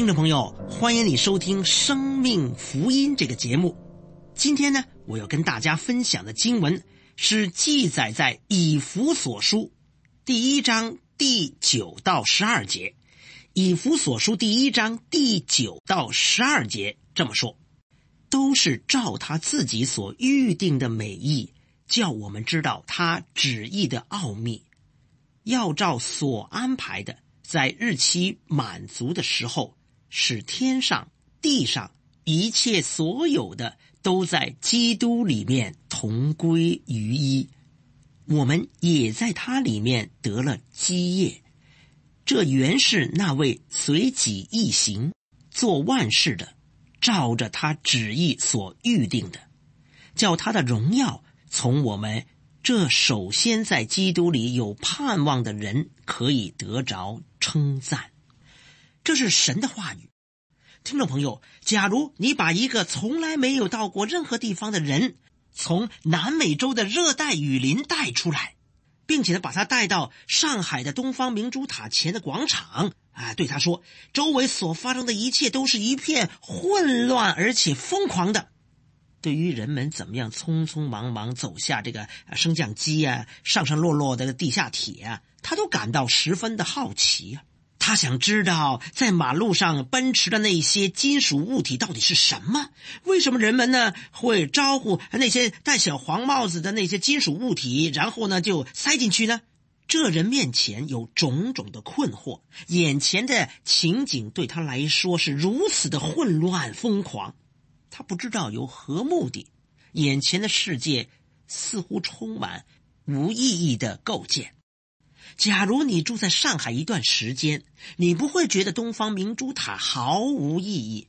听众朋友，欢迎你收听《生命福音》这个节目。今天呢，我要跟大家分享的经文是记载在《以弗所书》第一章第九到十二节，《以弗所书》第一章第九到十二节这么说，都是照他自己所预定的美意，叫我们知道他旨意的奥秘，要照所安排的，在日期满足的时候。使天上地上一切所有的都在基督里面同归于一，我们也在他里面得了基业。这原是那位随己意行、做万事的，照着他旨意所预定的，叫他的荣耀从我们这首先在基督里有盼望的人可以得着称赞。这是神的话语。听众朋友，假如你把一个从来没有到过任何地方的人，从南美洲的热带雨林带出来，并且呢把他带到上海的东方明珠塔前的广场，啊，对他说，周围所发生的一切都是一片混乱而且疯狂的，对于人们怎么样匆匆忙忙走下这个升降机啊，上上落落的地下铁啊，他都感到十分的好奇呀。他想知道，在马路上奔驰的那些金属物体到底是什么？为什么人们呢会招呼那些戴小黄帽子的那些金属物体，然后呢就塞进去呢？这人面前有种种的困惑，眼前的情景对他来说是如此的混乱疯狂，他不知道有何目的，眼前的世界似乎充满无意义的构建。假如你住在上海一段时间，你不会觉得东方明珠塔毫无意义，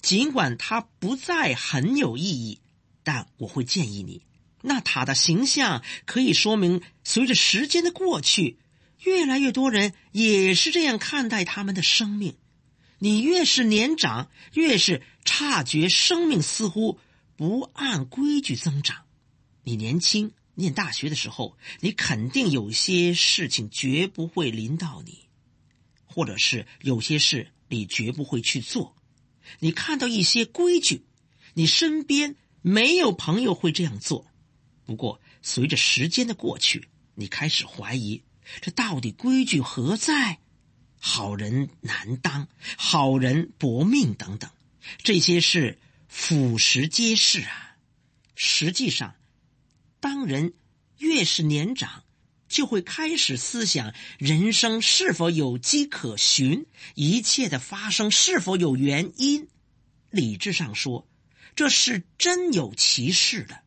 尽管它不再很有意义。但我会建议你，那塔的形象可以说明，随着时间的过去，越来越多人也是这样看待他们的生命。你越是年长，越是察觉生命似乎不按规矩增长。你年轻。念大学的时候，你肯定有些事情绝不会临到你，或者是有些事你绝不会去做。你看到一些规矩，你身边没有朋友会这样做。不过，随着时间的过去，你开始怀疑这到底规矩何在？好人难当，好人薄命等等，这些是腐蚀皆是啊。实际上。当人越是年长，就会开始思想：人生是否有迹可循？一切的发生是否有原因？理智上说，这是真有其事的。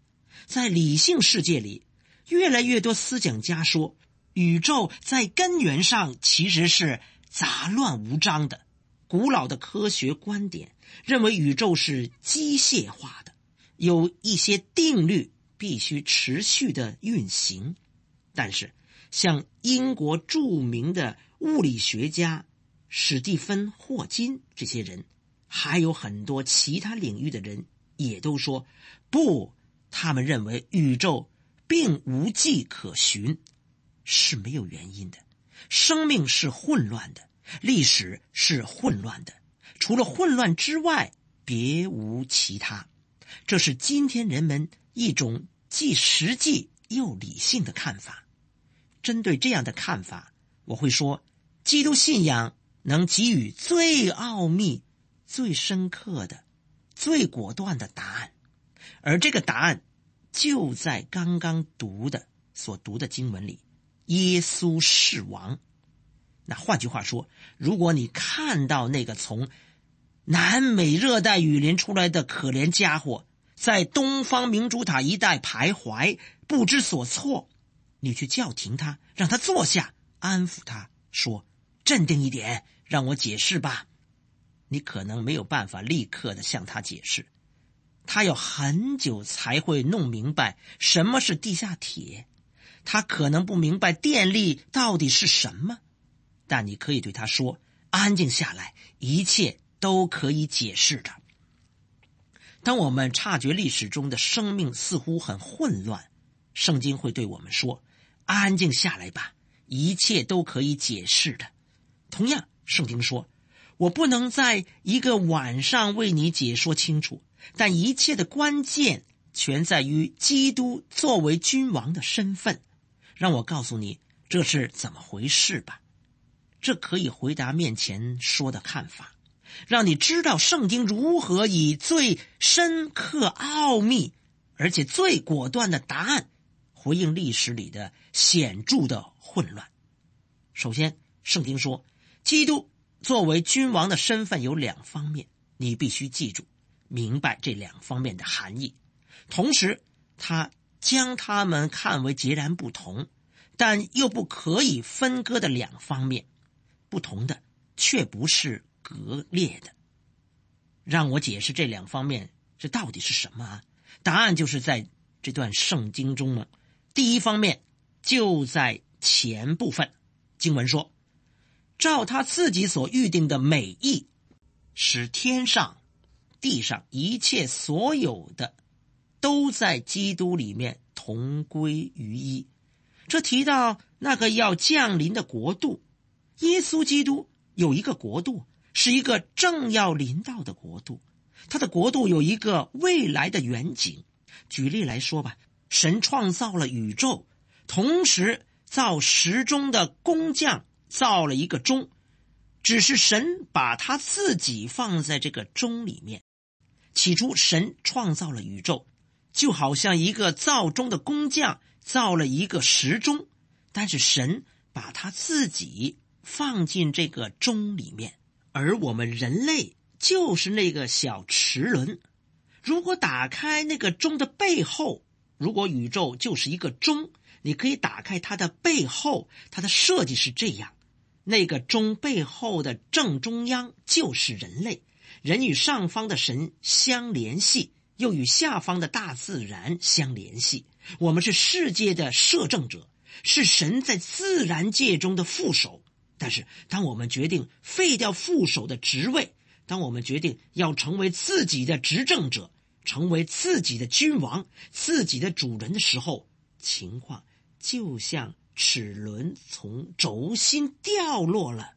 在理性世界里，越来越多思想家说，宇宙在根源上其实是杂乱无章的。古老的科学观点认为，宇宙是机械化的，有一些定律。必须持续的运行，但是像英国著名的物理学家史蒂芬·霍金这些人，还有很多其他领域的人，也都说不。他们认为宇宙并无迹可寻，是没有原因的。生命是混乱的，历史是混乱的，除了混乱之外别无其他。这是今天人们一种。既实际又理性的看法，针对这样的看法，我会说，基督信仰能给予最奥秘、最深刻的、最果断的答案，而这个答案就在刚刚读的所读的经文里——耶稣是王。那换句话说，如果你看到那个从南美热带雨林出来的可怜家伙，在东方明珠塔一带徘徊，不知所措。你去叫停他，让他坐下，安抚他说：“镇定一点，让我解释吧。”你可能没有办法立刻的向他解释，他要很久才会弄明白什么是地下铁。他可能不明白电力到底是什么，但你可以对他说：“安静下来，一切都可以解释的。”当我们察觉历史中的生命似乎很混乱，圣经会对我们说：“安静下来吧，一切都可以解释的。”同样，圣经说：“我不能在一个晚上为你解说清楚，但一切的关键全在于基督作为君王的身份。让我告诉你这是怎么回事吧。”这可以回答面前说的看法。让你知道圣经如何以最深刻奥秘，而且最果断的答案，回应历史里的显著的混乱。首先，圣经说，基督作为君王的身份有两方面，你必须记住，明白这两方面的含义。同时，他将他们看为截然不同，但又不可以分割的两方面。不同的，却不是。割裂的，让我解释这两方面，这到底是什么？啊？答案就是在这段圣经中呢。第一方面就在前部分，经文说：“照他自己所预定的美意，使天上、地上一切所有的，都在基督里面同归于一。”这提到那个要降临的国度，耶稣基督有一个国度。是一个正要临到的国度，它的国度有一个未来的远景。举例来说吧，神创造了宇宙，同时造时钟的工匠造了一个钟，只是神把他自己放在这个钟里面。起初，神创造了宇宙，就好像一个造钟的工匠造了一个时钟，但是神把他自己放进这个钟里面。而我们人类就是那个小齿轮，如果打开那个钟的背后，如果宇宙就是一个钟，你可以打开它的背后，它的设计是这样：那个钟背后的正中央就是人类，人与上方的神相联系，又与下方的大自然相联系。我们是世界的摄政者，是神在自然界中的副手。但是，当我们决定废掉副手的职位，当我们决定要成为自己的执政者、成为自己的君王、自己的主人的时候，情况就像齿轮从轴心掉落了，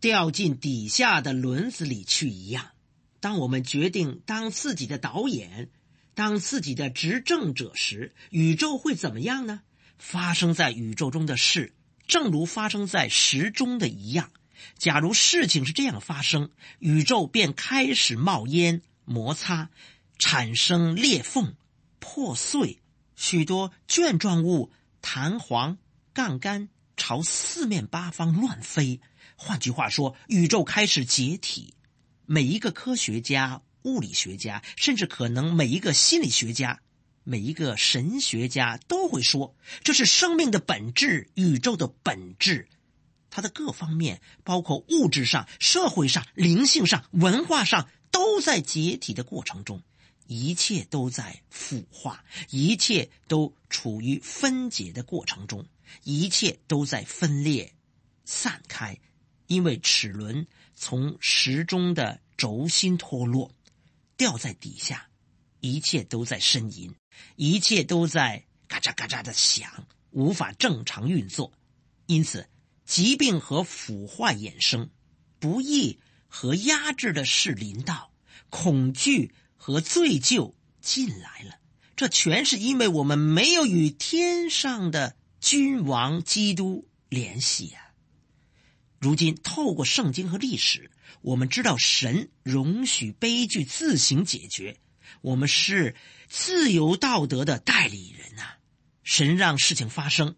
掉进底下的轮子里去一样。当我们决定当自己的导演、当自己的执政者时，宇宙会怎么样呢？发生在宇宙中的事。正如发生在时钟的一样，假如事情是这样发生，宇宙便开始冒烟、摩擦，产生裂缝、破碎，许多卷状物、弹簧、杠杆朝四面八方乱飞。换句话说，宇宙开始解体。每一个科学家、物理学家，甚至可能每一个心理学家。每一个神学家都会说，这是生命的本质，宇宙的本质，它的各方面，包括物质上、社会上、灵性上、文化上，都在解体的过程中，一切都在腐化，一切都处于分解的过程中，一切都在分裂、散开，因为齿轮从时钟的轴心脱落，掉在底下，一切都在呻吟。一切都在嘎喳嘎喳的响，无法正常运作，因此疾病和腐化衍生，不易和压制的是林道，恐惧和罪疚进来了。这全是因为我们没有与天上的君王基督联系呀。如今透过圣经和历史，我们知道神容许悲剧自行解决。我们是自由道德的代理人呐！神让事情发生，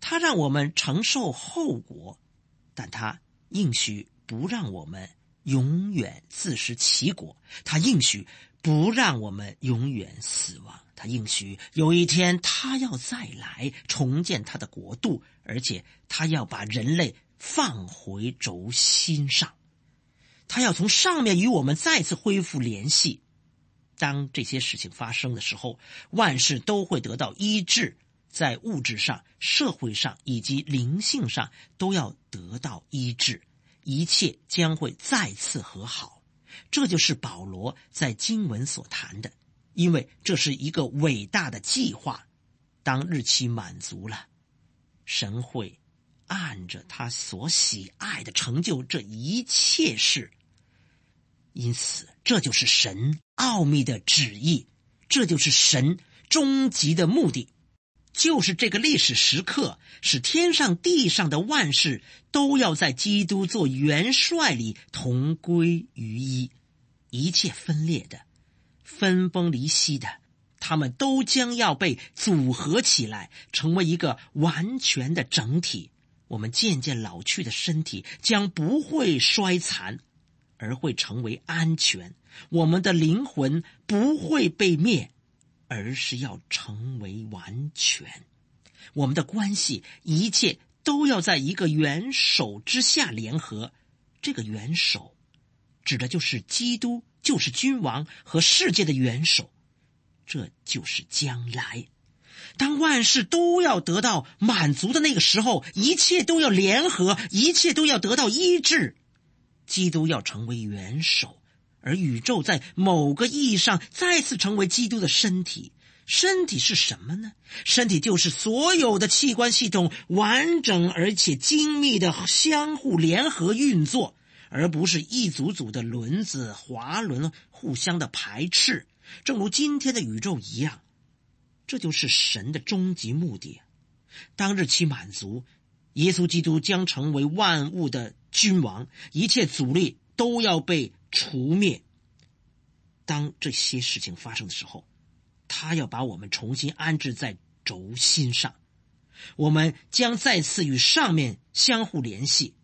他让我们承受后果，但他应许不让我们永远自食其果；他应许不让我们永远死亡；他应许有一天他要再来重建他的国度，而且他要把人类放回轴心上，他要从上面与我们再次恢复联系。当这些事情发生的时候，万事都会得到医治，在物质上、社会上以及灵性上都要得到医治，一切将会再次和好。这就是保罗在经文所谈的，因为这是一个伟大的计划。当日期满足了，神会按着他所喜爱的成就这一切事。因此。这就是神奥秘的旨意，这就是神终极的目的，就是这个历史时刻，使天上地上的万事都要在基督做元帅里同归于一，一切分裂的、分崩离析的，他们都将要被组合起来，成为一个完全的整体。我们渐渐老去的身体将不会衰残。而会成为安全，我们的灵魂不会被灭，而是要成为完全。我们的关系，一切都要在一个元首之下联合。这个元首，指的就是基督，就是君王和世界的元首。这就是将来，当万事都要得到满足的那个时候，一切都要联合，一切都要得到医治。基督要成为元首，而宇宙在某个意义上再次成为基督的身体。身体是什么呢？身体就是所有的器官系统完整而且精密的相互联合运作，而不是一组组的轮子、滑轮互相的排斥。正如今天的宇宙一样，这就是神的终极目的。当日起满足，耶稣基督将成为万物的。君王一切阻力都要被除灭。当这些事情发生的时候，他要把我们重新安置在轴心上，我们将再次与上面相互联系。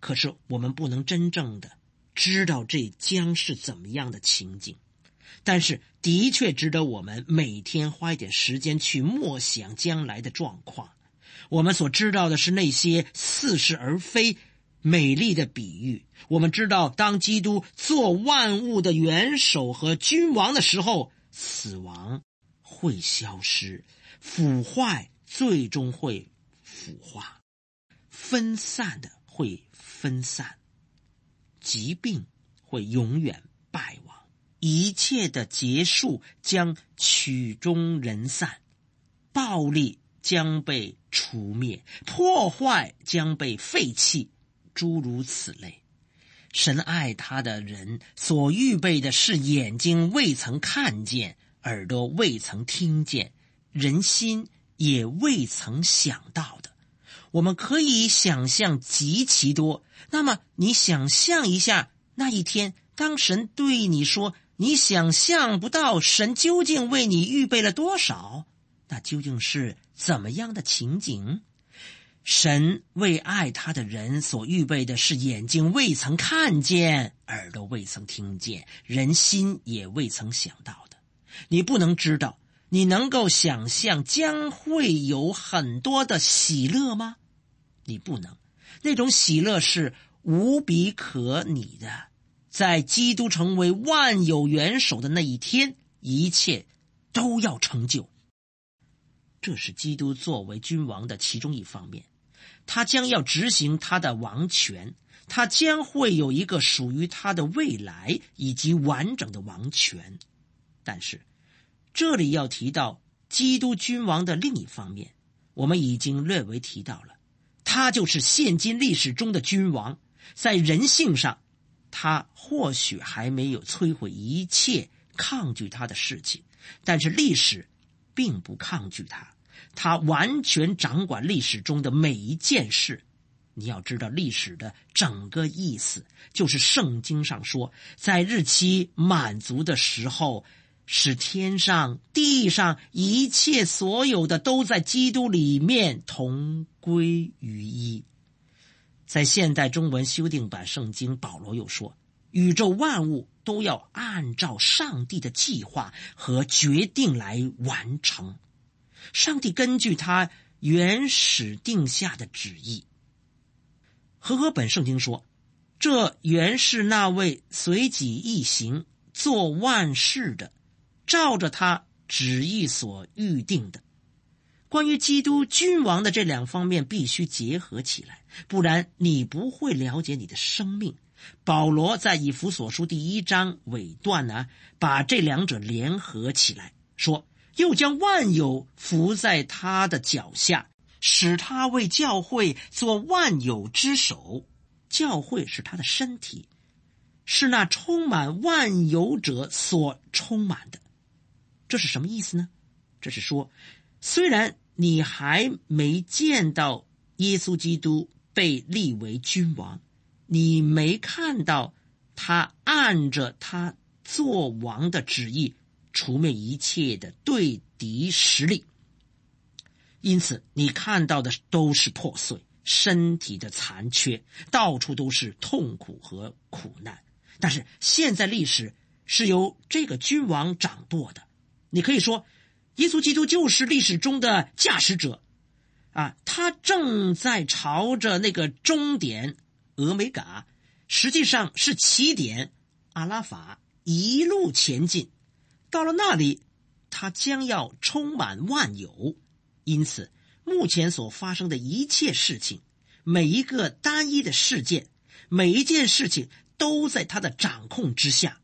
可是我们不能真正的知道这将是怎么样的情景，但是的确值得我们每天花一点时间去默想将来的状况。我们所知道的是那些似是而非。美丽的比喻，我们知道，当基督做万物的元首和君王的时候，死亡会消失，腐坏最终会腐化，分散的会分散，疾病会永远败亡，一切的结束将曲终人散，暴力将被除灭，破坏将被废弃。诸如此类，神爱他的人所预备的是眼睛未曾看见、耳朵未曾听见、人心也未曾想到的。我们可以想象极其多。那么，你想象一下那一天，当神对你说：“你想象不到，神究竟为你预备了多少？”那究竟是怎么样的情景？神为爱他的人所预备的是眼睛未曾看见，耳朵未曾听见，人心也未曾想到的。你不能知道，你能够想象将会有很多的喜乐吗？你不能，那种喜乐是无比可拟的。在基督成为万有元首的那一天，一切都要成就。这是基督作为君王的其中一方面。他将要执行他的王权，他将会有一个属于他的未来以及完整的王权。但是，这里要提到基督君王的另一方面，我们已经略微提到了，他就是现今历史中的君王。在人性上，他或许还没有摧毁一切抗拒他的事情，但是历史并不抗拒他。他完全掌管历史中的每一件事，你要知道历史的整个意思，就是圣经上说，在日期满足的时候，使天上地上一切所有的都在基督里面同归于一。在现代中文修订版圣经，保罗又说，宇宙万物都要按照上帝的计划和决定来完成。上帝根据他原始定下的旨意。和合本圣经说，这原是那位随己意行做万事的，照着他旨意所预定的。关于基督君王的这两方面必须结合起来，不然你不会了解你的生命。保罗在以弗所书第一章尾段呢，把这两者联合起来说。又将万有伏在他的脚下，使他为教会做万有之首。教会是他的身体，是那充满万有者所充满的。这是什么意思呢？这是说，虽然你还没见到耶稣基督被立为君王，你没看到他按着他做王的旨意。除灭一切的对敌实力，因此你看到的都是破碎身体的残缺，到处都是痛苦和苦难。但是现在历史是由这个君王掌舵的，你可以说，耶稣基督就是历史中的驾驶者啊！他正在朝着那个终点——俄美嘎，实际上是起点——阿拉法一路前进。到了那里，他将要充满万有，因此目前所发生的一切事情，每一个单一的事件，每一件事情都在他的掌控之下，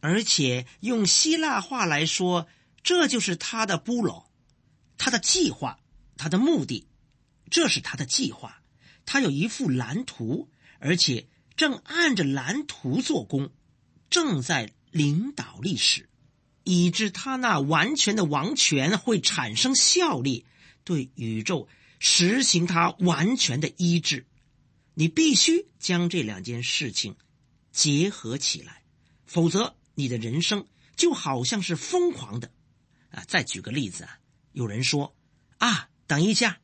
而且用希腊话来说，这就是他的布罗，他的计划，他的目的，这是他的计划，他有一幅蓝图，而且正按着蓝图做工，正在领导历史。以致他那完全的王权会产生效力，对宇宙实行他完全的医治。你必须将这两件事情结合起来，否则你的人生就好像是疯狂的。啊，再举个例子啊，有人说啊，等一下，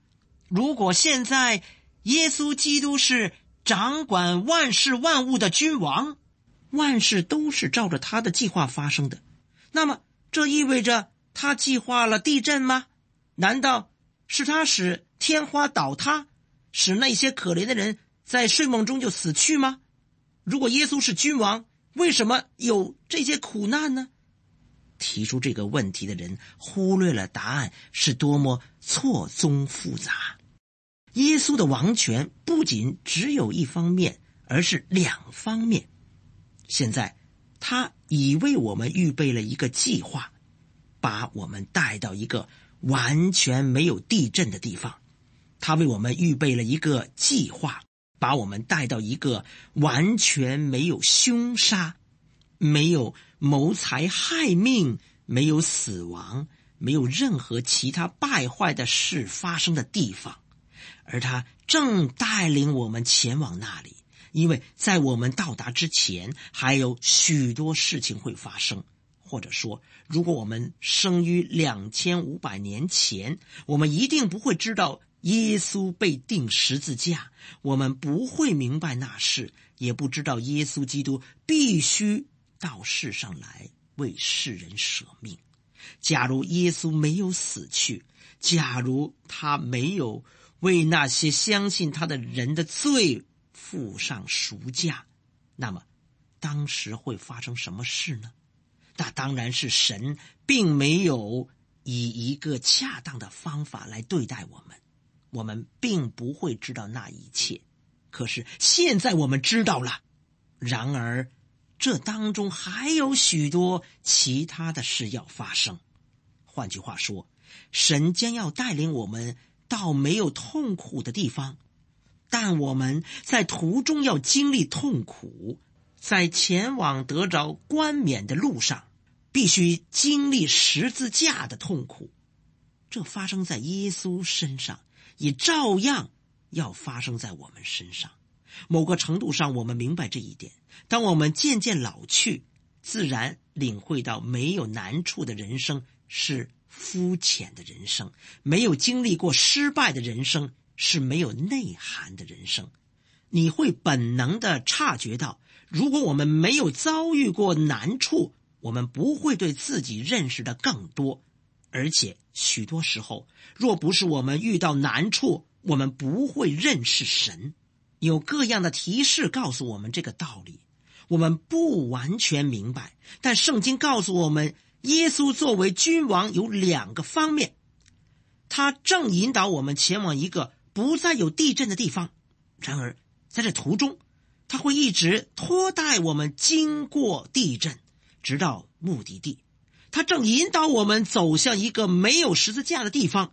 如果现在耶稣基督是掌管万事万物的君王，万事都是照着他的计划发生的。那么这意味着他计划了地震吗？难道是他使天花倒塌，使那些可怜的人在睡梦中就死去吗？如果耶稣是君王，为什么有这些苦难呢？提出这个问题的人忽略了答案是多么错综复杂。耶稣的王权不仅只有一方面，而是两方面。现在，他。已为我们预备了一个计划，把我们带到一个完全没有地震的地方。他为我们预备了一个计划，把我们带到一个完全没有凶杀、没有谋财害命、没有死亡、没有任何其他败坏的事发生的地方，而他正带领我们前往那里。因为在我们到达之前，还有许多事情会发生，或者说，如果我们生于两千五百年前，我们一定不会知道耶稣被钉十字架，我们不会明白那事，也不知道耶稣基督必须到世上来为世人舍命。假如耶稣没有死去，假如他没有为那些相信他的人的罪。付上赎价，那么，当时会发生什么事呢？那当然是神并没有以一个恰当的方法来对待我们，我们并不会知道那一切。可是现在我们知道了。然而，这当中还有许多其他的事要发生。换句话说，神将要带领我们到没有痛苦的地方。但我们在途中要经历痛苦，在前往得着冠冕的路上，必须经历十字架的痛苦。这发生在耶稣身上，也照样要发生在我们身上。某个程度上，我们明白这一点。当我们渐渐老去，自然领会到没有难处的人生是肤浅的人生，没有经历过失败的人生。是没有内涵的人生，你会本能的察觉到，如果我们没有遭遇过难处，我们不会对自己认识的更多。而且许多时候，若不是我们遇到难处，我们不会认识神。有各样的提示告诉我们这个道理，我们不完全明白，但圣经告诉我们，耶稣作为君王有两个方面，他正引导我们前往一个。不再有地震的地方。然而，在这途中，他会一直拖带我们经过地震，直到目的地。他正引导我们走向一个没有十字架的地方，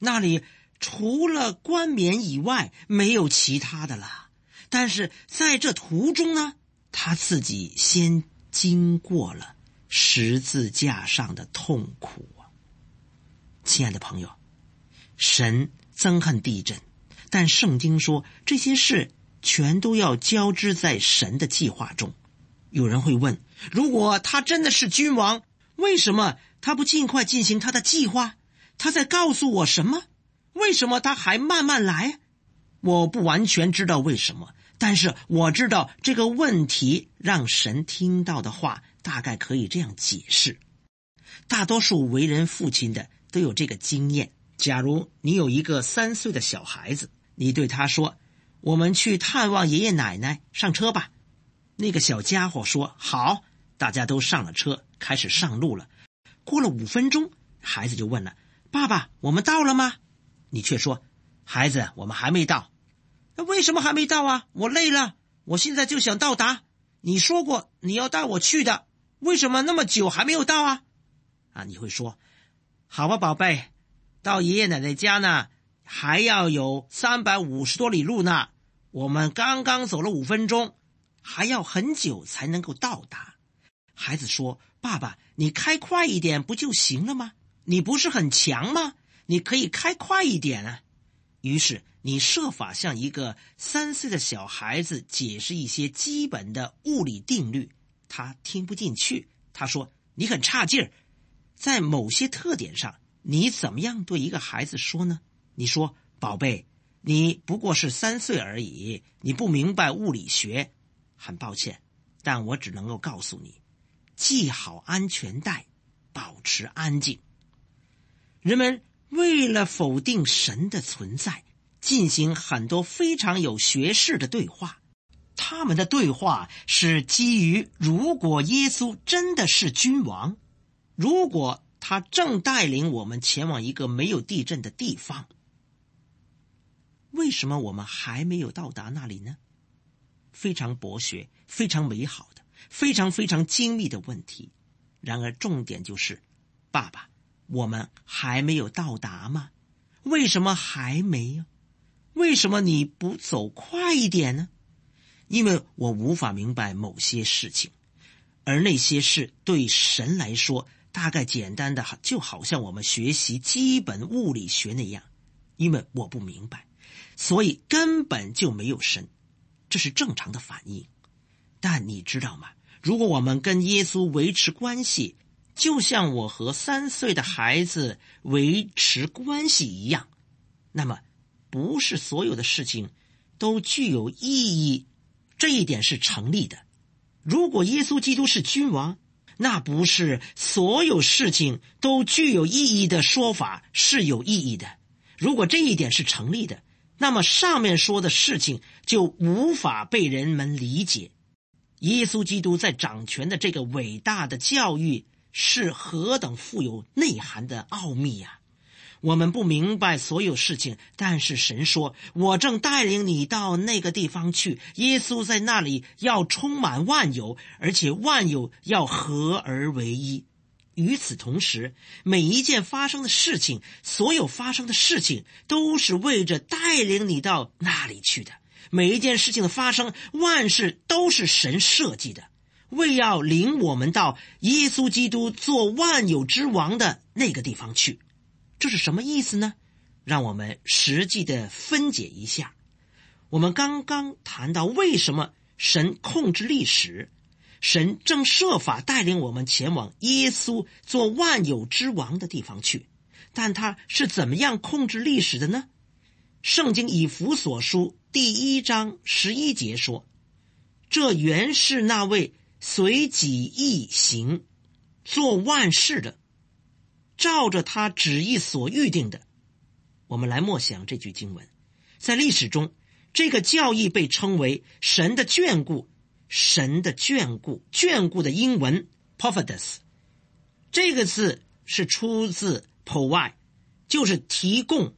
那里除了冠冕以外没有其他的了。但是在这途中呢，他自己先经过了十字架上的痛苦啊，亲爱的朋友，神。憎恨地震，但圣经说这些事全都要交织在神的计划中。有人会问：如果他真的是君王，为什么他不尽快进行他的计划？他在告诉我什么？为什么他还慢慢来？我不完全知道为什么，但是我知道这个问题让神听到的话，大概可以这样解释：大多数为人父亲的都有这个经验。假如你有一个三岁的小孩子，你对他说：“我们去探望爷爷奶奶，上车吧。”那个小家伙说：“好。”大家都上了车，开始上路了。过了五分钟，孩子就问了：“爸爸，我们到了吗？”你却说：“孩子，我们还没到。那为什么还没到啊？我累了，我现在就想到达。你说过你要带我去的，为什么那么久还没有到啊？”啊，你会说：“好吧，宝贝。”到爷爷奶奶家呢，还要有三百五十多里路呢。我们刚刚走了五分钟，还要很久才能够到达。孩子说：“爸爸，你开快一点不就行了吗？你不是很强吗？你可以开快一点啊。”于是你设法向一个三岁的小孩子解释一些基本的物理定律，他听不进去。他说：“你很差劲儿，在某些特点上。”你怎么样对一个孩子说呢？你说：“宝贝，你不过是三岁而已，你不明白物理学，很抱歉，但我只能够告诉你，系好安全带，保持安静。”人们为了否定神的存在，进行很多非常有学识的对话，他们的对话是基于：如果耶稣真的是君王，如果。他正带领我们前往一个没有地震的地方。为什么我们还没有到达那里呢？非常博学、非常美好的、非常非常精密的问题。然而，重点就是：爸爸，我们还没有到达吗？为什么还没有？为什么你不走快一点呢？因为我无法明白某些事情，而那些事对神来说。大概简单的，就好像我们学习基本物理学那样，因为我不明白，所以根本就没有神，这是正常的反应。但你知道吗？如果我们跟耶稣维持关系，就像我和三岁的孩子维持关系一样，那么不是所有的事情都具有意义，这一点是成立的。如果耶稣基督是君王。那不是所有事情都具有意义的说法是有意义的。如果这一点是成立的，那么上面说的事情就无法被人们理解。耶稣基督在掌权的这个伟大的教育是何等富有内涵的奥秘呀！我们不明白所有事情，但是神说：“我正带领你到那个地方去。”耶稣在那里要充满万有，而且万有要合而为一。与此同时，每一件发生的事情，所有发生的事情，都是为着带领你到那里去的。每一件事情的发生，万事都是神设计的，为要领我们到耶稣基督做万有之王的那个地方去。这是什么意思呢？让我们实际的分解一下。我们刚刚谈到为什么神控制历史，神正设法带领我们前往耶稣做万有之王的地方去。但他是怎么样控制历史的呢？圣经以弗所书第一章十一节说：“这原是那位随己意行，做万事的。”照着他旨意所预定的，我们来默想这句经文。在历史中，这个教义被称为“神的眷顾”。神的眷顾，眷顾的英文 p r o v i d e s 这个字是出自 “provid”，就是提供，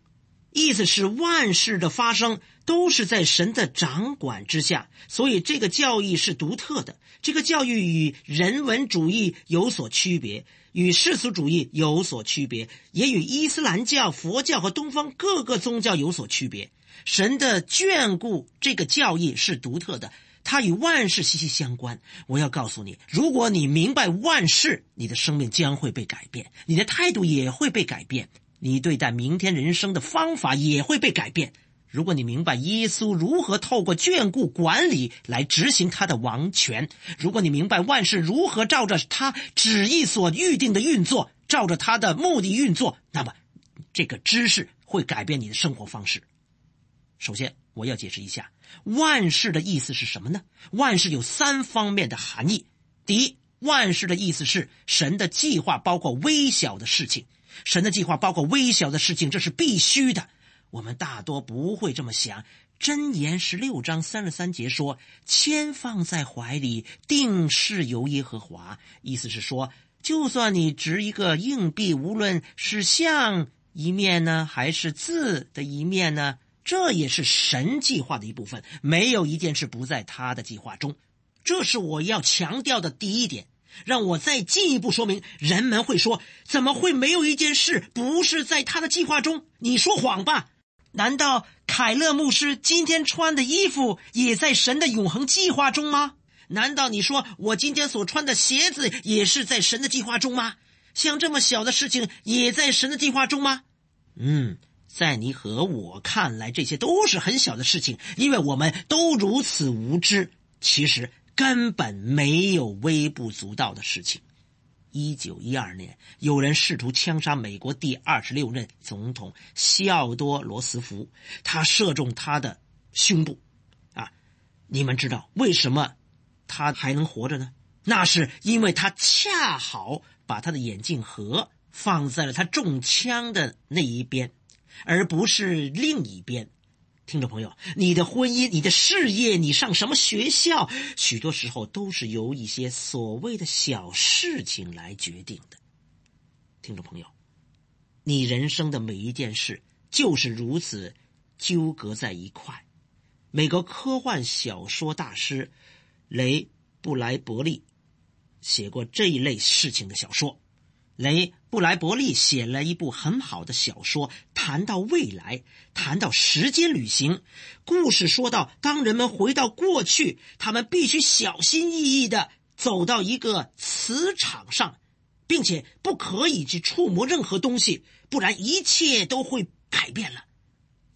意思是万事的发生都是在神的掌管之下。所以，这个教义是独特的。这个教义与人文主义有所区别。与世俗主义有所区别，也与伊斯兰教、佛教和东方各个宗教有所区别。神的眷顾这个教义是独特的，它与万事息息相关。我要告诉你，如果你明白万事，你的生命将会被改变，你的态度也会被改变，你对待明天人生的方法也会被改变。如果你明白耶稣如何透过眷顾管理来执行他的王权，如果你明白万事如何照着他旨意所预定的运作，照着他的目的运作，那么这个知识会改变你的生活方式。首先，我要解释一下“万事”的意思是什么呢？万事有三方面的含义。第一，“万事”的意思是神的计划包括微小的事情，神的计划包括微小的事情，这是必须的。我们大多不会这么想。箴言十六章三十三节说：“千放在怀里，定是由耶和华。”意思是说，就算你值一个硬币，无论是像一面呢，还是字的一面呢，这也是神计划的一部分。没有一件事不在他的计划中。这是我要强调的第一点。让我再进一步说明。人们会说：“怎么会没有一件事不是在他的计划中？”你说谎吧。难道凯勒牧师今天穿的衣服也在神的永恒计划中吗？难道你说我今天所穿的鞋子也是在神的计划中吗？像这么小的事情也在神的计划中吗？嗯，在你和我看来，这些都是很小的事情，因为我们都如此无知。其实根本没有微不足道的事情。一九一二年，有人试图枪杀美国第二十六任总统西奥多·罗斯福，他射中他的胸部，啊，你们知道为什么他还能活着呢？那是因为他恰好把他的眼镜盒放在了他中枪的那一边，而不是另一边。听众朋友，你的婚姻、你的事业、你上什么学校，许多时候都是由一些所谓的小事情来决定的。听众朋友，你人生的每一件事就是如此，纠葛在一块。美国科幻小说大师雷布莱伯利写过这一类事情的小说。雷布莱伯利写了一部很好的小说，谈到未来，谈到时间旅行。故事说到，当人们回到过去，他们必须小心翼翼的走到一个磁场上，并且不可以去触摸任何东西，不然一切都会改变了。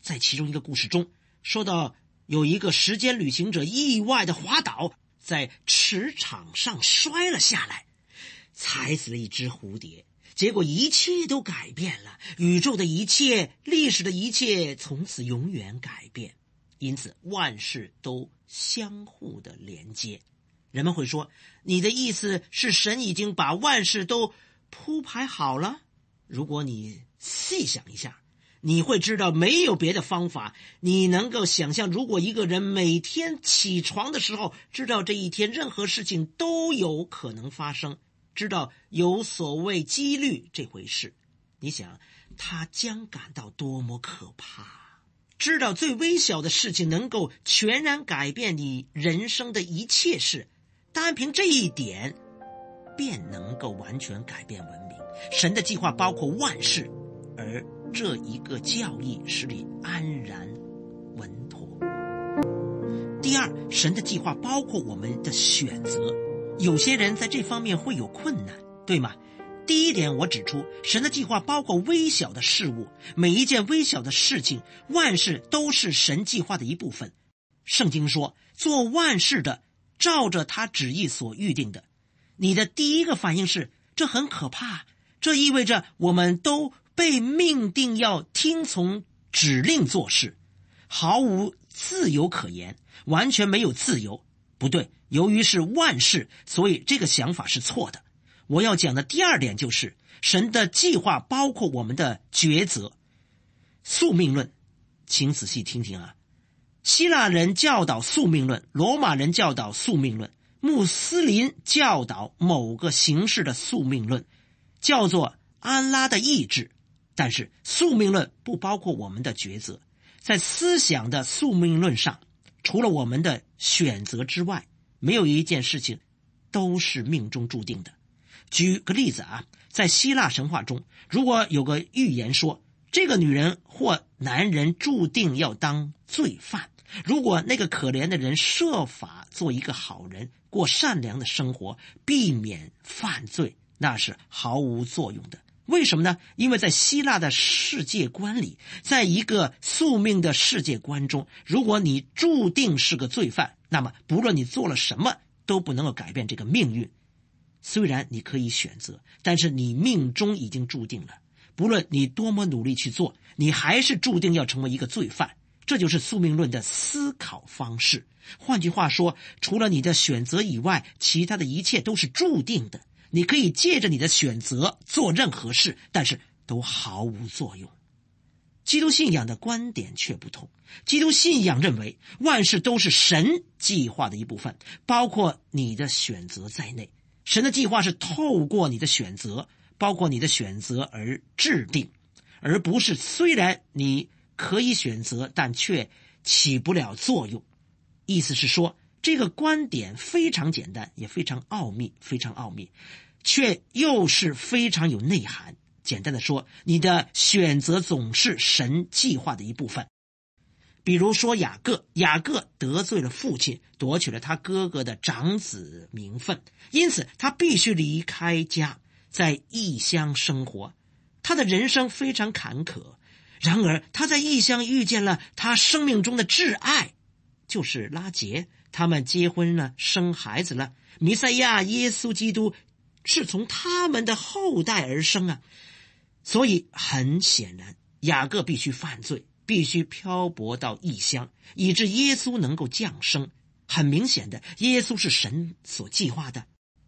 在其中一个故事中，说到有一个时间旅行者意外的滑倒，在磁场上摔了下来。踩死了一只蝴蝶，结果一切都改变了。宇宙的一切，历史的一切，从此永远改变。因此，万事都相互的连接。人们会说：“你的意思是，神已经把万事都铺排好了？”如果你细想一下，你会知道，没有别的方法。你能够想象，如果一个人每天起床的时候知道这一天任何事情都有可能发生。知道有所谓几率这回事，你想他将感到多么可怕？知道最微小的事情能够全然改变你人生的一切事，单凭这一点便能够完全改变文明。神的计划包括万事，而这一个教义使你安然稳妥。第二，神的计划包括我们的选择。有些人在这方面会有困难，对吗？第一点，我指出，神的计划包括微小的事物，每一件微小的事情，万事都是神计划的一部分。圣经说：“做万事的，照着他旨意所预定的。”你的第一个反应是：这很可怕。这意味着我们都被命定要听从指令做事，毫无自由可言，完全没有自由。不对，由于是万事，所以这个想法是错的。我要讲的第二点就是，神的计划包括我们的抉择。宿命论，请仔细听听啊！希腊人教导宿命论，罗马人教导宿命论，穆斯林教导某个形式的宿命论，叫做安拉的意志。但是宿命论不包括我们的抉择。在思想的宿命论上，除了我们的。选择之外，没有一件事情都是命中注定的。举个例子啊，在希腊神话中，如果有个预言说这个女人或男人注定要当罪犯，如果那个可怜的人设法做一个好人，过善良的生活，避免犯罪，那是毫无作用的。为什么呢？因为在希腊的世界观里，在一个宿命的世界观中，如果你注定是个罪犯，那么不论你做了什么都不能够改变这个命运。虽然你可以选择，但是你命中已经注定了，不论你多么努力去做，你还是注定要成为一个罪犯。这就是宿命论的思考方式。换句话说，除了你的选择以外，其他的一切都是注定的。你可以借着你的选择做任何事，但是都毫无作用。基督信仰的观点却不同。基督信仰认为万事都是神计划的一部分，包括你的选择在内。神的计划是透过你的选择，包括你的选择而制定，而不是虽然你可以选择，但却起不了作用。意思是说。这个观点非常简单，也非常奥秘，非常奥秘，却又是非常有内涵。简单的说，你的选择总是神计划的一部分。比如说雅各，雅各得罪了父亲，夺取了他哥哥的长子名分，因此他必须离开家，在异乡生活。他的人生非常坎坷，然而他在异乡遇见了他生命中的挚爱，就是拉杰。他们结婚了，生孩子了。弥赛亚耶稣基督是从他们的后代而生啊，所以很显然，雅各必须犯罪，必须漂泊到异乡，以致耶稣能够降生。很明显的，耶稣是神所计划的。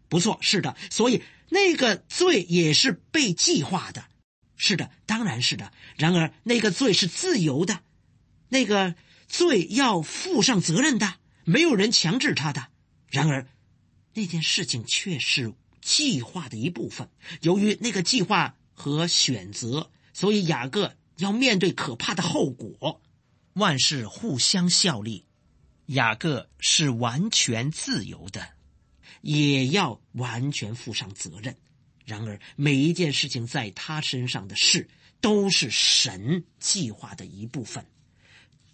不错，是的。所以那个罪也是被计划的。是的，当然是的。然而那个罪是自由的，那个罪要负上责任的。没有人强制他的。然而，那件事情却是计划的一部分。由于那个计划和选择，所以雅各要面对可怕的后果。万事互相效力，雅各是完全自由的，也要完全负上责任。然而，每一件事情在他身上的事都是神计划的一部分。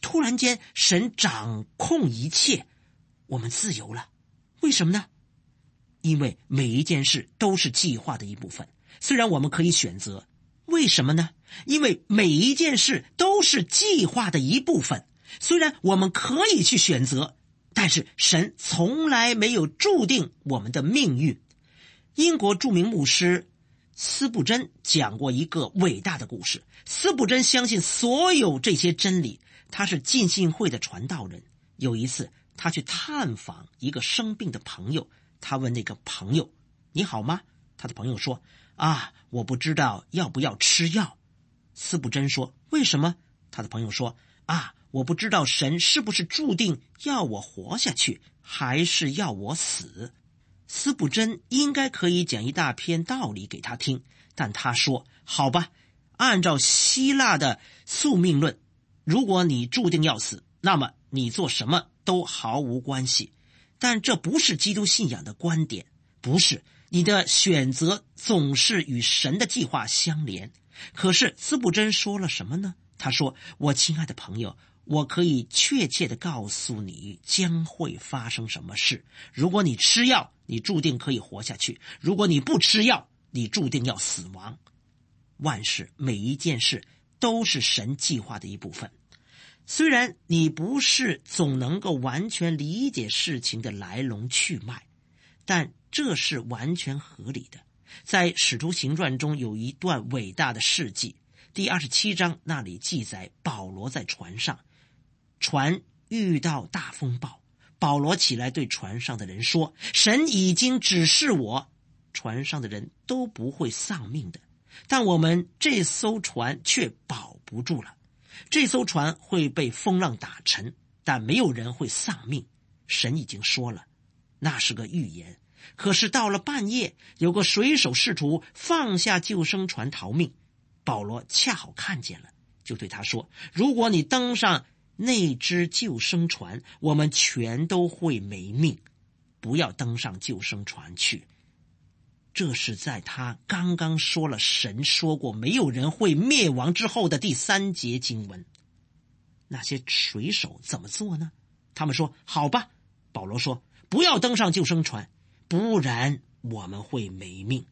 突然间，神掌控一切，我们自由了。为什么呢？因为每一件事都是计划的一部分。虽然我们可以选择，为什么呢？因为每一件事都是计划的一部分。虽然我们可以去选择，但是神从来没有注定我们的命运。英国著名牧师斯布真讲过一个伟大的故事。斯布真相信所有这些真理。他是进信会的传道人。有一次，他去探访一个生病的朋友。他问那个朋友：“你好吗？”他的朋友说：“啊，我不知道要不要吃药。”司布真说：“为什么？”他的朋友说：“啊，我不知道神是不是注定要我活下去，还是要我死。”司布真应该可以讲一大篇道理给他听，但他说：“好吧，按照希腊的宿命论。”如果你注定要死，那么你做什么都毫无关系。但这不是基督信仰的观点，不是你的选择总是与神的计划相连。可是斯布珍说了什么呢？他说：“我亲爱的朋友，我可以确切的告诉你将会发生什么事。如果你吃药，你注定可以活下去；如果你不吃药，你注定要死亡。万事每一件事。”都是神计划的一部分。虽然你不是总能够完全理解事情的来龙去脉，但这是完全合理的。在《使徒行传》中有一段伟大的事迹，第二十七章那里记载，保罗在船上，船遇到大风暴，保罗起来对船上的人说：“神已经指示我，船上的人都不会丧命的。”但我们这艘船却保不住了，这艘船会被风浪打沉，但没有人会丧命。神已经说了，那是个预言。可是到了半夜，有个水手试图放下救生船逃命，保罗恰好看见了，就对他说：“如果你登上那只救生船，我们全都会没命，不要登上救生船去。”这是在他刚刚说了“神说过没有人会灭亡”之后的第三节经文。那些水手怎么做呢？他们说：“好吧。”保罗说：“不要登上救生船，不然我们会没命。”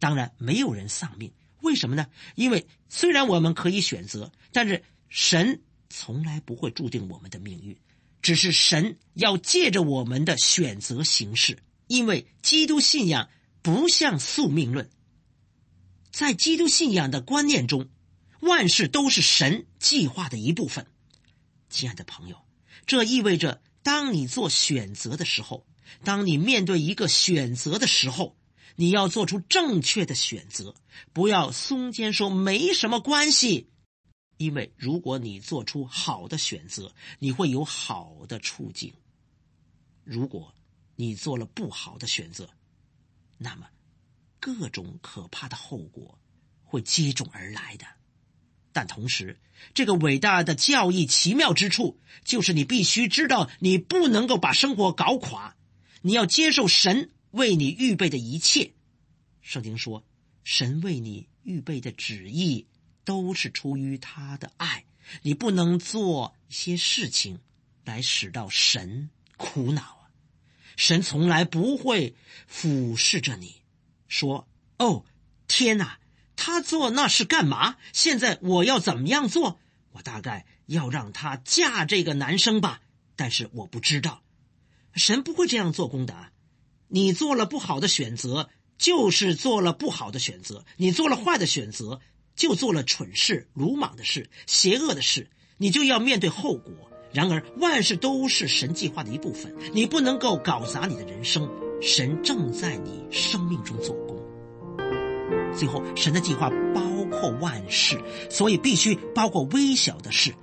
当然，没有人丧命。为什么呢？因为虽然我们可以选择，但是神从来不会注定我们的命运，只是神要借着我们的选择行事。因为基督信仰。不像宿命论，在基督信仰的观念中，万事都是神计划的一部分。亲爱的朋友，这意味着当你做选择的时候，当你面对一个选择的时候，你要做出正确的选择，不要松肩说没什么关系。因为如果你做出好的选择，你会有好的处境；如果你做了不好的选择，那么，各种可怕的后果会接踵而来的。但同时，这个伟大的教义奇妙之处就是，你必须知道，你不能够把生活搞垮，你要接受神为你预备的一切。圣经说，神为你预备的旨意都是出于他的爱，你不能做一些事情来使到神苦恼啊。神从来不会俯视着你，说：“哦，天哪，他做那是干嘛？现在我要怎么样做？我大概要让他嫁这个男生吧。”但是我不知道，神不会这样做功德，你做了不好的选择，就是做了不好的选择；你做了坏的选择，就做了蠢事、鲁莽的事、邪恶的事，你就要面对后果。然而，万事都是神计划的一部分，你不能够搞砸你的人生。神正在你生命中做工。最后，神的计划包括万事，所以必须包括微小的事。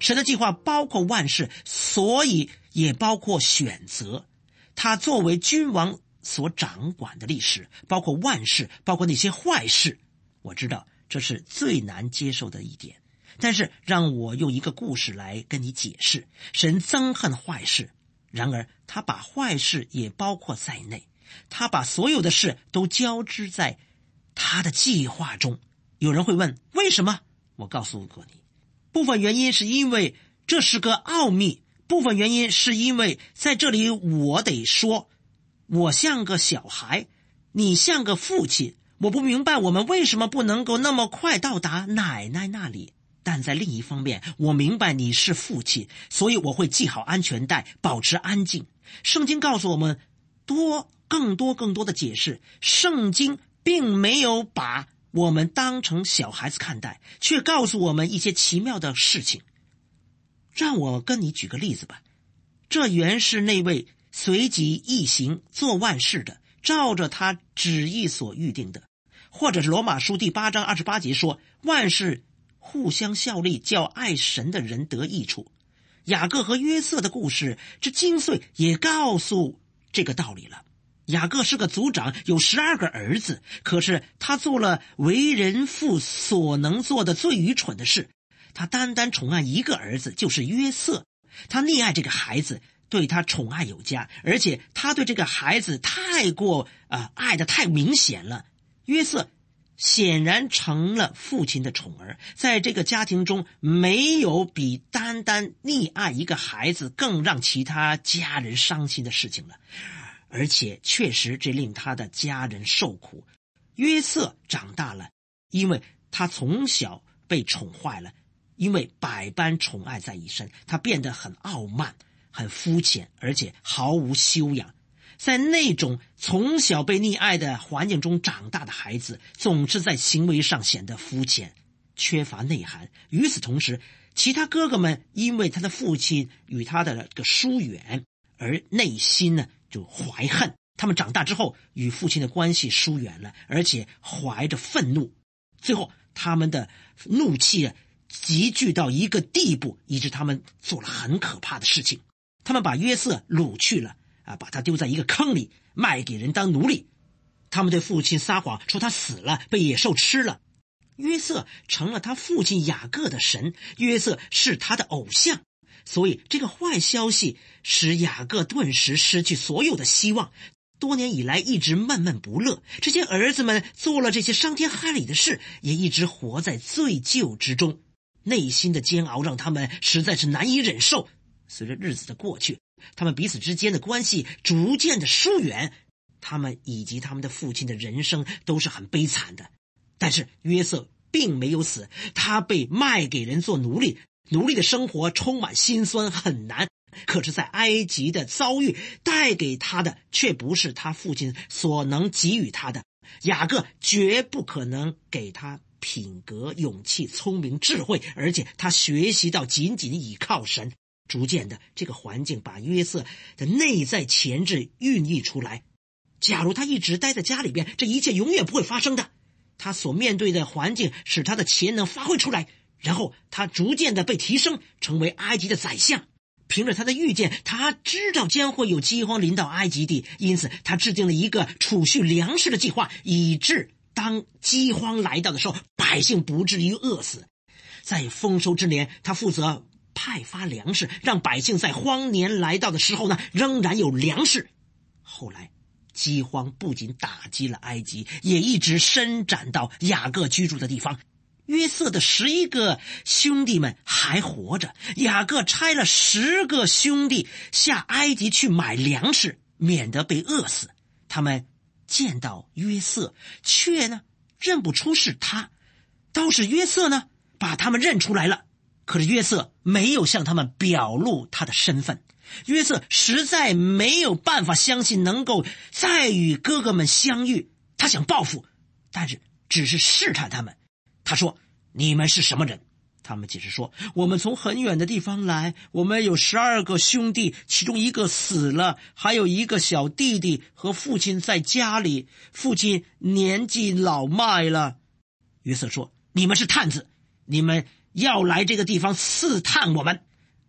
神的计划包括万事，所以也包括选择。他作为君王所掌管的历史，包括万事，包括那些坏事。我知道这是最难接受的一点。但是，让我用一个故事来跟你解释：神憎恨坏事，然而他把坏事也包括在内。他把所有的事都交织在他的计划中。有人会问：为什么？我告诉过你，部分原因是因为这是个奥秘；部分原因是因为在这里我得说，我像个小孩，你像个父亲。我不明白我们为什么不能够那么快到达奶奶那里。但在另一方面，我明白你是父亲，所以我会系好安全带，保持安静。圣经告诉我们，多更多更多的解释。圣经并没有把我们当成小孩子看待，却告诉我们一些奇妙的事情。让我跟你举个例子吧。这原是那位随即一行做万事的，照着他旨意所预定的，或者是罗马书第八章二十八节说万事。互相效力，叫爱神的人得益处。雅各和约瑟的故事，之精髓也告诉这个道理了。雅各是个族长，有十二个儿子，可是他做了为人父所能做的最愚蠢的事。他单单宠爱一个儿子，就是约瑟。他溺爱这个孩子，对他宠爱有加，而且他对这个孩子太过啊爱的太明显了。约瑟。显然成了父亲的宠儿，在这个家庭中，没有比单单溺爱一个孩子更让其他家人伤心的事情了。而且，确实这令他的家人受苦。约瑟长大了，因为他从小被宠坏了，因为百般宠爱在一身，他变得很傲慢、很肤浅，而且毫无修养。在那种从小被溺爱的环境中长大的孩子，总是在行为上显得肤浅，缺乏内涵。与此同时，其他哥哥们因为他的父亲与他的这个疏远，而内心呢就怀恨。他们长大之后与父亲的关系疏远了，而且怀着愤怒，最后他们的怒气啊集聚到一个地步，以致他们做了很可怕的事情。他们把约瑟掳去了。啊，把他丢在一个坑里，卖给人当奴隶。他们对父亲撒谎，说他死了，被野兽吃了。约瑟成了他父亲雅各的神，约瑟是他的偶像。所以这个坏消息使雅各顿时失去所有的希望，多年以来一直闷闷不乐。这些儿子们做了这些伤天害理的事，也一直活在罪疚之中，内心的煎熬让他们实在是难以忍受。随着日子的过去。他们彼此之间的关系逐渐的疏远，他们以及他们的父亲的人生都是很悲惨的。但是约瑟并没有死，他被卖给人做奴隶，奴隶的生活充满辛酸，很难。可是，在埃及的遭遇带给他的却不是他父亲所能给予他的。雅各绝不可能给他品格、勇气、聪明、智慧，而且他学习到仅仅依靠神。逐渐的，这个环境把约瑟的内在潜质孕育出来。假如他一直待在家里边，这一切永远不会发生的。他所面对的环境使他的潜能发挥出来，然后他逐渐的被提升，成为埃及的宰相。凭着他的预见，他知道将会有饥荒临到埃及地，因此他制定了一个储蓄粮食的计划，以致当饥荒来到的时候，百姓不至于饿死。在丰收之年，他负责。派发粮食，让百姓在荒年来到的时候呢，仍然有粮食。后来，饥荒不仅打击了埃及，也一直伸展到雅各居住的地方。约瑟的十一个兄弟们还活着。雅各差了十个兄弟下埃及去买粮食，免得被饿死。他们见到约瑟，却呢认不出是他；倒是约瑟呢，把他们认出来了。可是约瑟没有向他们表露他的身份，约瑟实在没有办法相信能够再与哥哥们相遇。他想报复，但是只是试探他们。他说：“你们是什么人？”他们解释说：“我们从很远的地方来，我们有十二个兄弟，其中一个死了，还有一个小弟弟和父亲在家里，父亲年纪老迈了。”约瑟说：“你们是探子，你们。”要来这个地方刺探我们，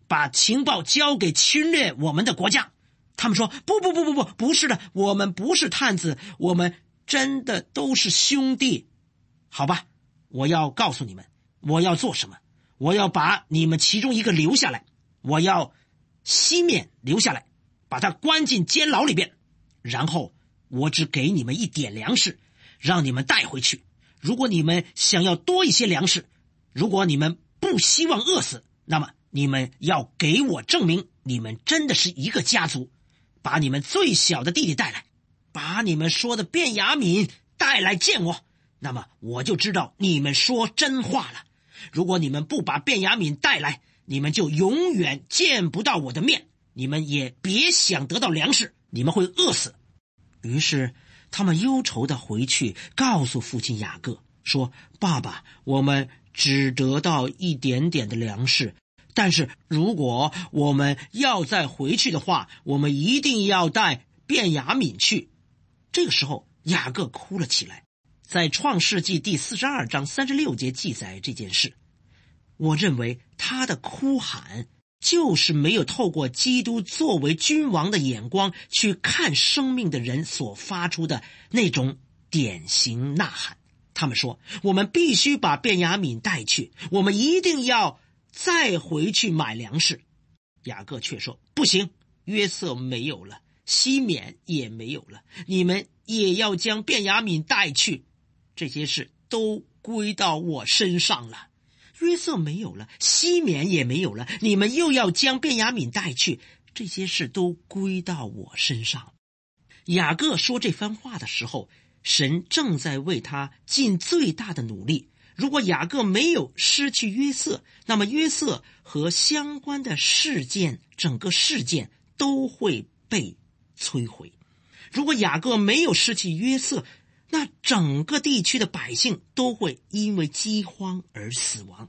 把情报交给侵略我们的国家。他们说：“不不不不不，不是的，我们不是探子，我们真的都是兄弟，好吧？”我要告诉你们，我要做什么？我要把你们其中一个留下来，我要西面留下来，把他关进监牢里边，然后我只给你们一点粮食，让你们带回去。如果你们想要多一些粮食。如果你们不希望饿死，那么你们要给我证明你们真的是一个家族，把你们最小的弟弟带来，把你们说的卞雅敏带来见我，那么我就知道你们说真话了。如果你们不把卞雅敏带来，你们就永远见不到我的面，你们也别想得到粮食，你们会饿死。于是他们忧愁的回去，告诉父亲雅各说：“爸爸，我们。”只得到一点点的粮食，但是如果我们要再回去的话，我们一定要带便雅敏去。这个时候，雅各哭了起来。在《创世纪》第四十二章三十六节记载这件事。我认为他的哭喊就是没有透过基督作为君王的眼光去看生命的人所发出的那种典型呐喊。他们说：“我们必须把卞雅敏带去，我们一定要再回去买粮食。”雅各却说：“不行，约瑟没有了，西缅也没有了，你们也要将卞雅敏带去，这些事都归到我身上了。约瑟没有了，西缅也没有了，你们又要将卞雅敏带去，这些事都归到我身上。”雅各说这番话的时候。神正在为他尽最大的努力。如果雅各没有失去约瑟，那么约瑟和相关的事件，整个事件都会被摧毁。如果雅各没有失去约瑟，那整个地区的百姓都会因为饥荒而死亡。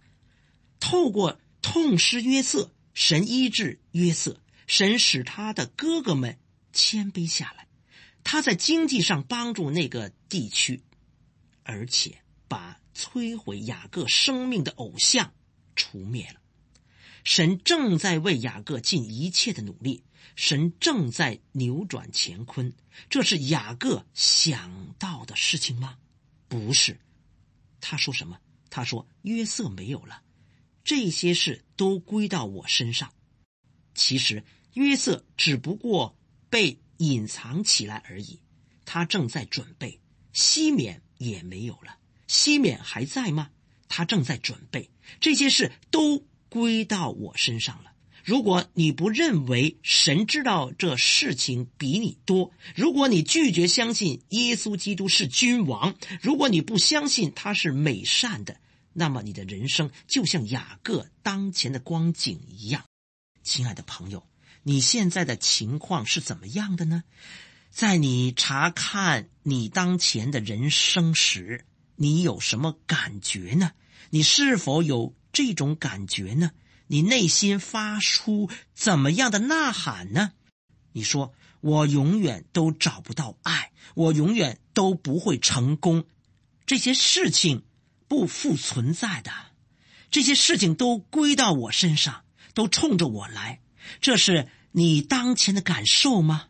透过痛失约瑟，神医治约瑟，神使他的哥哥们谦卑下来。他在经济上帮助那个地区，而且把摧毁雅各生命的偶像除灭了。神正在为雅各尽一切的努力，神正在扭转乾坤。这是雅各想到的事情吗？不是。他说什么？他说约瑟没有了，这些事都归到我身上。其实约瑟只不过被。隐藏起来而已，他正在准备。西缅也没有了，西缅还在吗？他正在准备。这些事都归到我身上了。如果你不认为神知道这事情比你多，如果你拒绝相信耶稣基督是君王，如果你不相信他是美善的，那么你的人生就像雅各当前的光景一样，亲爱的朋友。你现在的情况是怎么样的呢？在你查看你当前的人生时，你有什么感觉呢？你是否有这种感觉呢？你内心发出怎么样的呐喊呢？你说：“我永远都找不到爱，我永远都不会成功。”这些事情不复存在的，这些事情都归到我身上，都冲着我来。这是你当前的感受吗？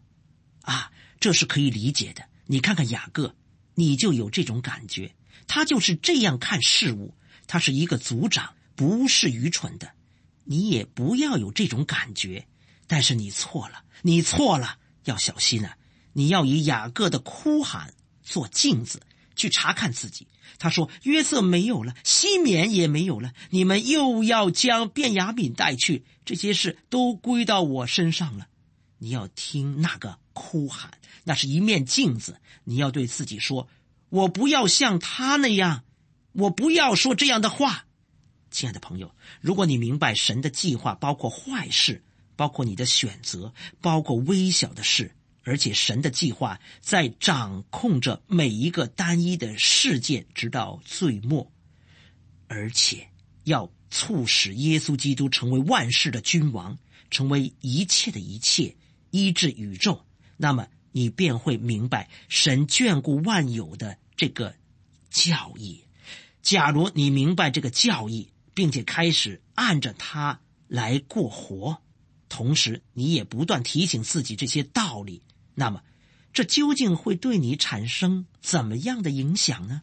啊，这是可以理解的。你看看雅各，你就有这种感觉，他就是这样看事物。他是一个族长，不是愚蠢的。你也不要有这种感觉，但是你错了，你错了，要小心啊！你要以雅各的哭喊做镜子。去查看自己，他说：“约瑟没有了，西缅也没有了，你们又要将卞雅敏带去，这些事都归到我身上了。”你要听那个哭喊，那是一面镜子，你要对自己说：“我不要像他那样，我不要说这样的话。”亲爱的朋友，如果你明白神的计划包括坏事，包括你的选择，包括微小的事。而且，神的计划在掌控着每一个单一的事件，直到最末，而且要促使耶稣基督成为万世的君王，成为一切的一切，医治宇宙。那么，你便会明白神眷顾万有的这个教义。假如你明白这个教义，并且开始按着它来过活，同时你也不断提醒自己这些道理。那么，这究竟会对你产生怎么样的影响呢？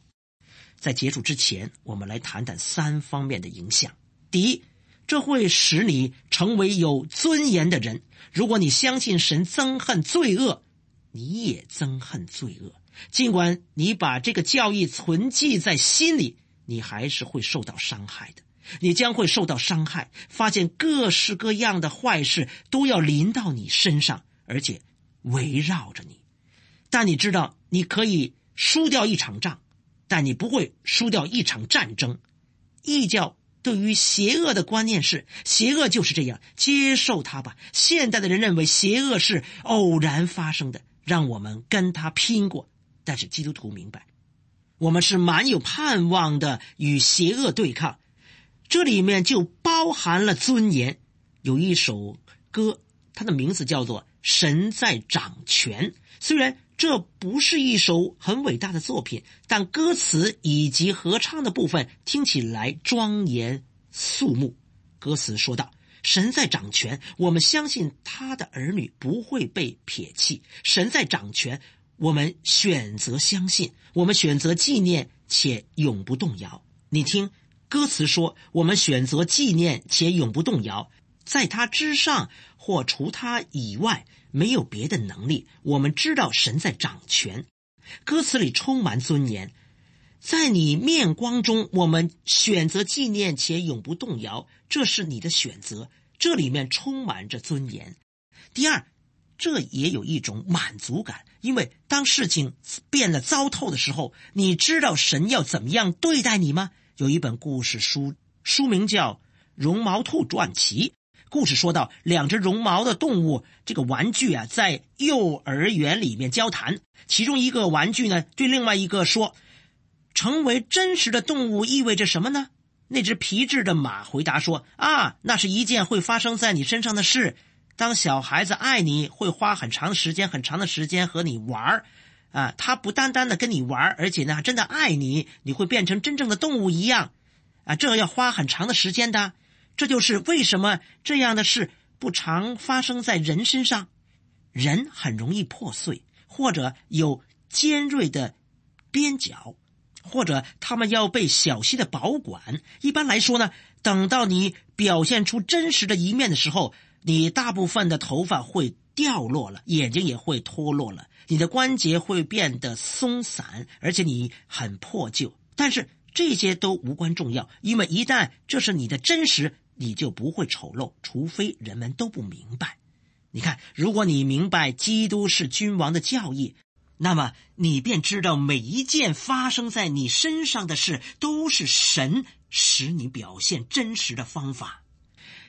在结束之前，我们来谈谈三方面的影响。第一，这会使你成为有尊严的人。如果你相信神憎恨罪恶，你也憎恨罪恶。尽管你把这个教义存记在心里，你还是会受到伤害的。你将会受到伤害，发现各式各样的坏事都要临到你身上，而且。围绕着你，但你知道你可以输掉一场仗，但你不会输掉一场战争。异教对于邪恶的观念是，邪恶就是这样，接受它吧。现代的人认为邪恶是偶然发生的，让我们跟他拼过。但是基督徒明白，我们是满有盼望的与邪恶对抗，这里面就包含了尊严。有一首歌，它的名字叫做。神在掌权，虽然这不是一首很伟大的作品，但歌词以及合唱的部分听起来庄严肃穆。歌词说道：“神在掌权，我们相信他的儿女不会被撇弃。神在掌权，我们选择相信，我们选择纪念且永不动摇。”你听，歌词说：“我们选择纪念且永不动摇，在他之上或除他以外。”没有别的能力，我们知道神在掌权。歌词里充满尊严，在你面光中，我们选择纪念且永不动摇，这是你的选择。这里面充满着尊严。第二，这也有一种满足感，因为当事情变得糟透的时候，你知道神要怎么样对待你吗？有一本故事书，书名叫《绒毛兔传奇》。故事说到两只绒毛的动物，这个玩具啊，在幼儿园里面交谈。其中一个玩具呢，对另外一个说：“成为真实的动物意味着什么呢？”那只皮质的马回答说：“啊，那是一件会发生在你身上的事。当小孩子爱你，会花很长时间、很长的时间和你玩儿，啊，他不单单的跟你玩而且呢，还真的爱你。你会变成真正的动物一样，啊，这要花很长的时间的。”这就是为什么这样的事不常发生在人身上，人很容易破碎，或者有尖锐的边角，或者他们要被小心的保管。一般来说呢，等到你表现出真实的一面的时候，你大部分的头发会掉落了，眼睛也会脱落了，你的关节会变得松散，而且你很破旧。但是这些都无关重要，因为一旦这是你的真实。你就不会丑陋，除非人们都不明白。你看，如果你明白基督是君王的教义，那么你便知道每一件发生在你身上的事都是神使你表现真实的方法。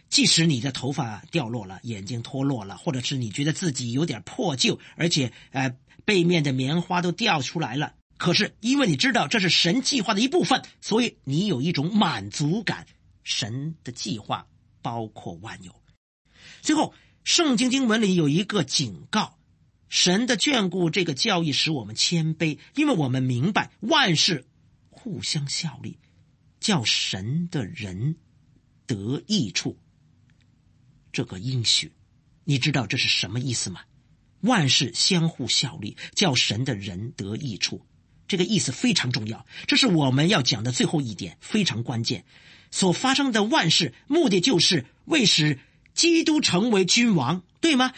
即使你的头发掉落了，眼睛脱落了，或者是你觉得自己有点破旧，而且呃背面的棉花都掉出来了，可是因为你知道这是神计划的一部分，所以你有一种满足感。神的计划包括万有。最后，圣经经文里有一个警告：神的眷顾这个教义使我们谦卑，因为我们明白万事互相效力，叫神的人得益处。这个应许，你知道这是什么意思吗？万事相互效力，叫神的人得益处。这个意思非常重要，这是我们要讲的最后一点，非常关键。所发生的万事，目的就是为使基督成为君王，对吗？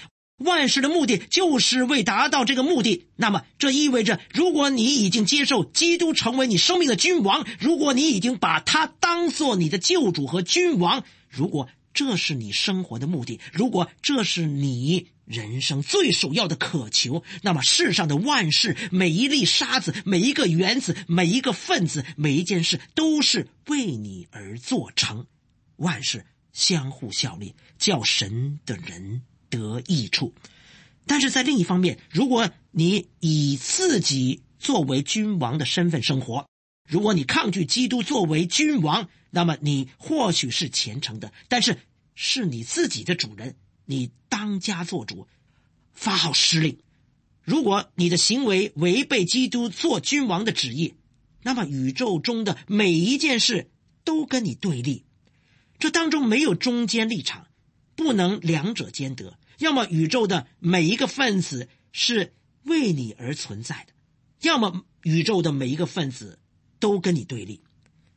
万事的目的就是为达到这个目的。那么，这意味着，如果你已经接受基督成为你生命的君王，如果你已经把他当做你的救主和君王，如果这是你生活的目的，如果这是你。人生最首要的渴求，那么世上的万事，每一粒沙子，每一个原子，每一个分子，每一件事，都是为你而做成。万事相互效力，叫神的人得益处。但是在另一方面，如果你以自己作为君王的身份生活，如果你抗拒基督作为君王，那么你或许是虔诚的，但是是你自己的主人。你当家做主，发号施令。如果你的行为违背基督做君王的旨意，那么宇宙中的每一件事都跟你对立。这当中没有中间立场，不能两者兼得。要么宇宙的每一个分子是为你而存在的，要么宇宙的每一个分子都跟你对立。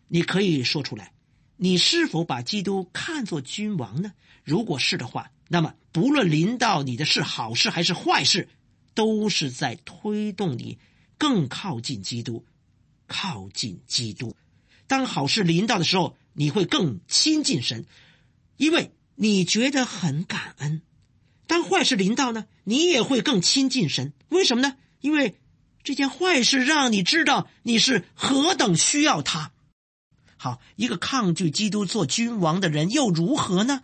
你可以说出来：你是否把基督看作君王呢？如果是的话。那么，不论临到你的是好事还是坏事，都是在推动你更靠近基督，靠近基督。当好事临到的时候，你会更亲近神，因为你觉得很感恩；当坏事临到呢，你也会更亲近神。为什么呢？因为这件坏事让你知道你是何等需要他。好，一个抗拒基督做君王的人又如何呢？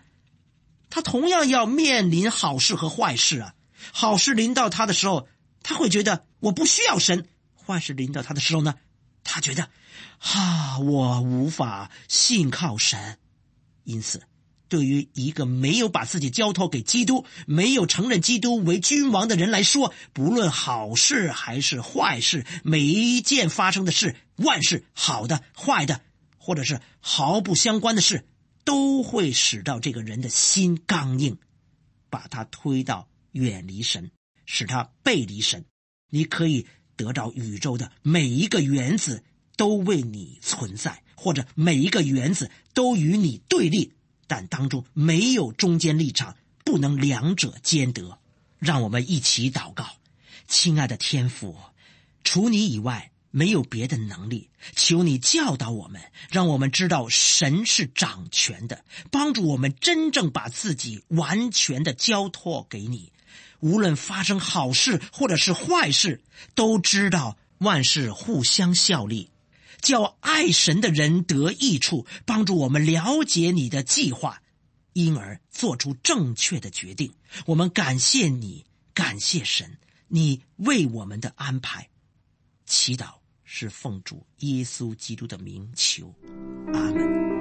他同样要面临好事和坏事啊。好事临到他的时候，他会觉得我不需要神；坏事临到他的时候呢，他觉得，哈，我无法信靠神。因此，对于一个没有把自己交托给基督、没有承认基督为君王的人来说，不论好事还是坏事，每一件发生的事，万事好的、坏的，或者是毫不相关的事。都会使到这个人的心刚硬，把他推到远离神，使他背离神。你可以得到宇宙的每一个原子都为你存在，或者每一个原子都与你对立，但当中没有中间立场，不能两者兼得。让我们一起祷告，亲爱的天父，除你以外。没有别的能力，求你教导我们，让我们知道神是掌权的，帮助我们真正把自己完全的交托给你。无论发生好事或者是坏事，都知道万事互相效力，叫爱神的人得益处，帮助我们了解你的计划，因而做出正确的决定。我们感谢你，感谢神，你为我们的安排，祈祷。是奉主耶稣基督的名求，阿门。